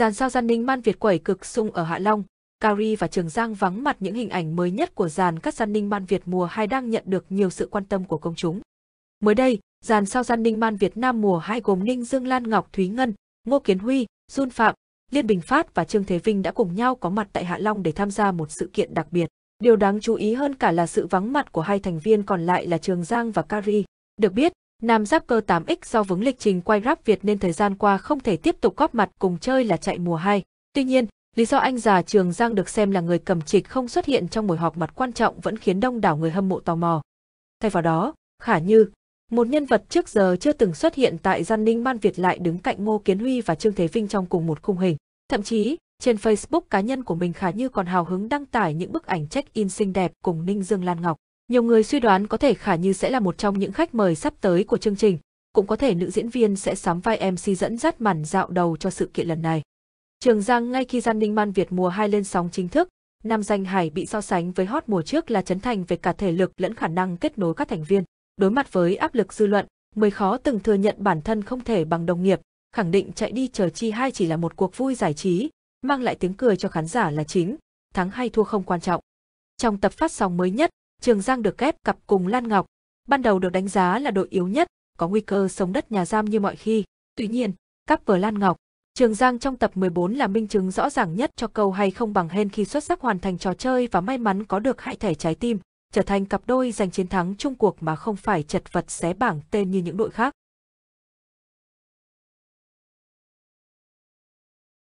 Dàn sao gian ninh man Việt quẩy cực sung ở Hạ Long, Cari và Trường Giang vắng mặt những hình ảnh mới nhất của dàn các gian ninh man Việt mùa 2 đang nhận được nhiều sự quan tâm của công chúng. Mới đây, dàn sao gian ninh man Việt Nam mùa 2 gồm Ninh Dương Lan Ngọc Thúy Ngân, Ngô Kiến Huy, Jun Phạm, Liên Bình Phát và Trương Thế Vinh đã cùng nhau có mặt tại Hạ Long để tham gia một sự kiện đặc biệt. Điều đáng chú ý hơn cả là sự vắng mặt của hai thành viên còn lại là Trường Giang và Cari. Được biết, Nam giáp cơ 8X do vướng lịch trình quay rap Việt nên thời gian qua không thể tiếp tục góp mặt cùng chơi là chạy mùa 2. Tuy nhiên, lý do anh già Trường Giang được xem là người cầm trịch không xuất hiện trong buổi họp mặt quan trọng vẫn khiến đông đảo người hâm mộ tò mò. Thay vào đó, Khả Như, một nhân vật trước giờ chưa từng xuất hiện tại gian ninh man Việt lại đứng cạnh Ngô Kiến Huy và Trương Thế Vinh trong cùng một khung hình. Thậm chí, trên Facebook cá nhân của mình Khả Như còn hào hứng đăng tải những bức ảnh check-in xinh đẹp cùng Ninh Dương Lan Ngọc. Nhiều người suy đoán có thể Khả Như sẽ là một trong những khách mời sắp tới của chương trình, cũng có thể nữ diễn viên sẽ sắm vai MC dẫn dắt màn dạo đầu cho sự kiện lần này. Trường Giang ngay khi Gian Ninh Man Việt mùa 2 lên sóng chính thức, Nam Danh Hải bị so sánh với hot mùa trước là chấn Thành về cả thể lực lẫn khả năng kết nối các thành viên. Đối mặt với áp lực dư luận, mới khó từng thừa nhận bản thân không thể bằng đồng nghiệp, khẳng định chạy đi chờ chi hai chỉ là một cuộc vui giải trí, mang lại tiếng cười cho khán giả là chính, thắng hay thua không quan trọng. Trong tập phát sóng mới nhất, Trường Giang được ghép cặp cùng Lan Ngọc, ban đầu được đánh giá là đội yếu nhất, có nguy cơ sống đất nhà giam như mọi khi. Tuy nhiên, cặp vở Lan Ngọc, Trường Giang trong tập 14 là minh chứng rõ ràng nhất cho câu hay không bằng hên khi xuất sắc hoàn thành trò chơi và may mắn có được hai thẻ trái tim, trở thành cặp đôi giành chiến thắng chung cuộc mà không phải chật vật xé bảng tên như những đội khác.